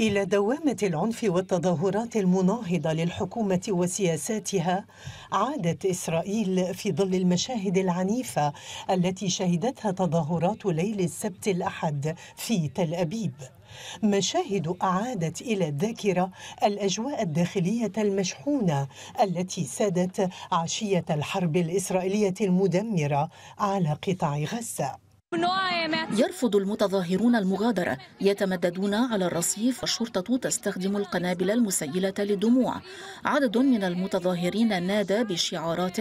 إلى دوامة العنف والتظاهرات المناهضة للحكومة وسياساتها عادت إسرائيل في ظل المشاهد العنيفة التي شهدتها تظاهرات ليل السبت الأحد في تل أبيب مشاهد أعادت إلى الذاكرة الأجواء الداخلية المشحونة التي سادت عشية الحرب الإسرائيلية المدمرة على قطاع غزة يرفض المتظاهرون المغادرة يتمددون على الرصيف والشرطة تستخدم القنابل المسيلة للدموع عدد من المتظاهرين نادى بشعارات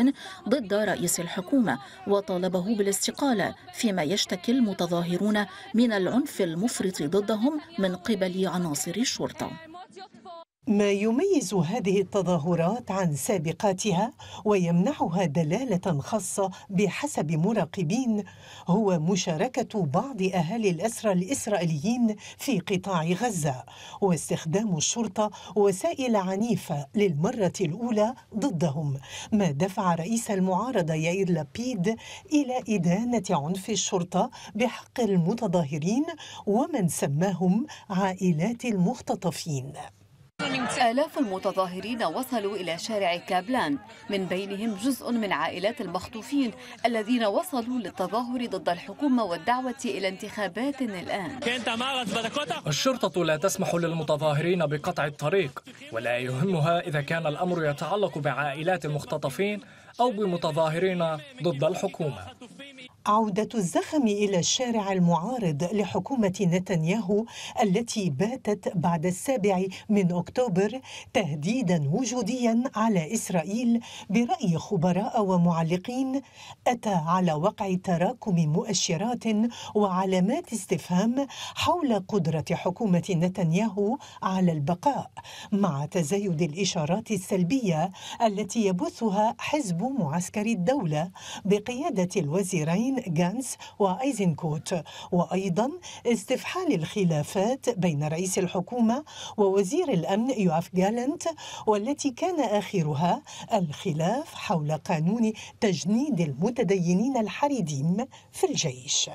ضد رئيس الحكومة وطالبه بالاستقالة فيما يشتكي المتظاهرون من العنف المفرط ضدهم من قبل عناصر الشرطة ما يميز هذه التظاهرات عن سابقاتها ويمنحها دلاله خاصه بحسب مراقبين هو مشاركه بعض اهالي الاسرى الاسرائيليين في قطاع غزه واستخدام الشرطه وسائل عنيفه للمره الاولى ضدهم ما دفع رئيس المعارضه ياير لابيد الى ادانه عنف الشرطه بحق المتظاهرين ومن سماهم عائلات المختطفين آلاف المتظاهرين وصلوا إلى شارع كابلان من بينهم جزء من عائلات المخطوفين الذين وصلوا للتظاهر ضد الحكومة والدعوة إلى انتخابات الآن الشرطة لا تسمح للمتظاهرين بقطع الطريق ولا يهمها إذا كان الأمر يتعلق بعائلات المختطفين أو بمتظاهرين ضد الحكومة عودة الزخم إلى الشارع المعارض لحكومة نتنياهو التي باتت بعد السابع من أكتوبر تهديدا وجوديا على إسرائيل برأي خبراء ومعلقين أتى على وقع تراكم مؤشرات وعلامات استفهام حول قدرة حكومة نتنياهو على البقاء مع تزايد الإشارات السلبية التي يبثها حزب معسكر الدولة بقيادة الوزيرين بين جانس وأيزنكوت وأيضا استفحال الخلافات بين رئيس الحكومة ووزير الأمن يوف جالنت والتي كان آخرها الخلاف حول قانون تجنيد المتدينين الحريديم في الجيش